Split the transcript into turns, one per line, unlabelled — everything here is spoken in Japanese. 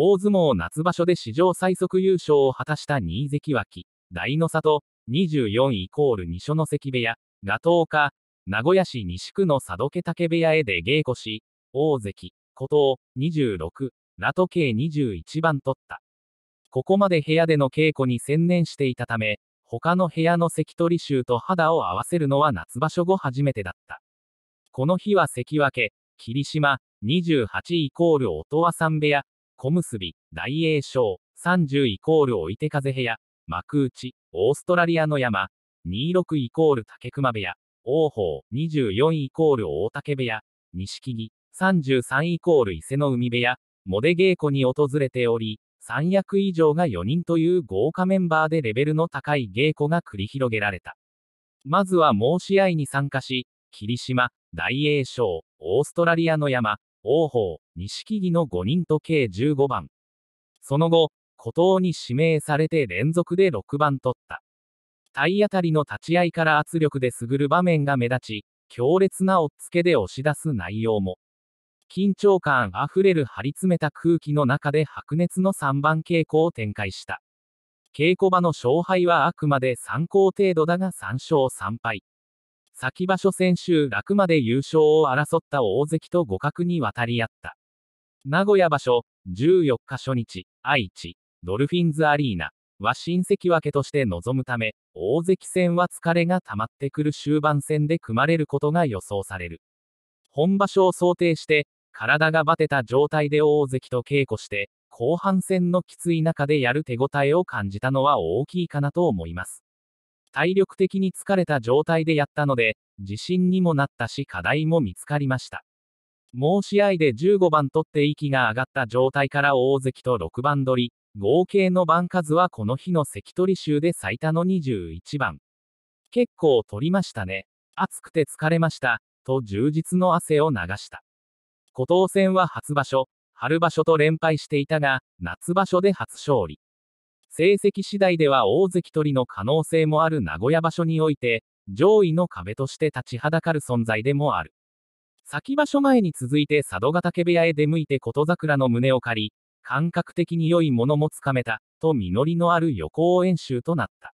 大相撲夏場所で史上最速優勝を果たした新関脇、大の里、24イコール二所ノ関部屋、が10日、名古屋市西区の佐渡家竹部屋へで稽古し、大関、古藤、26、らと計21番取った。ここまで部屋での稽古に専念していたため、他の部屋の関取衆と肌を合わせるのは夏場所後初めてだった。この日は関脇、霧島、28イコール音羽さん部屋、小結大栄翔、30イコール追手風部屋、幕内、オーストラリアの山、26イコール竹熊部屋、王鵬、24イコール大竹部屋、錦木、33イコール伊勢の海部屋、モデ稽古に訪れており、三役以上が4人という豪華メンバーでレベルの高い稽古が繰り広げられた。まずは申し合いに参加し、霧島、大栄翔、オーストラリアの山、王鵬、錦木の5人と計15番。その後、孤島に指名されて連続で6番取った。体当たりの立ち合いから圧力で優る場面が目立ち、強烈な押っつけで押し出す内容も。緊張感あふれる張り詰めた空気の中で白熱の3番稽古を展開した。稽古場の勝敗はあくまで参考程度だが3勝3敗。先場所先週楽まで優勝を争った大関と互角に渡り合った。名古屋場所、14日初日、愛知、ドルフィンズアリーナは新関脇として臨むため、大関戦は疲れが溜まってくる終盤戦で組まれることが予想される。本場所を想定して、体がバテた状態で大関と稽古して、後半戦のきつい中でやる手応えを感じたのは大きいかなと思います。体力的に疲れた状態でやったので、自信にもなったし課題も見つかりました。もう試合で15番取って息が上がった状態から大関と6番取り、合計の番数はこの日の関取衆で最多の21番。結構取りましたね。暑くて疲れました、と充実の汗を流した。古藤戦は初場所、春場所と連敗していたが、夏場所で初勝利。成績次第では大関取りの可能性もある名古屋場所において、上位の壁として立ちはだかる存在でもある。先場所前に続いて佐渡ヶ嶽部屋へ出向いて琴桜の胸を借り、感覚的に良いものもつかめた、と実りのある予行演習となった。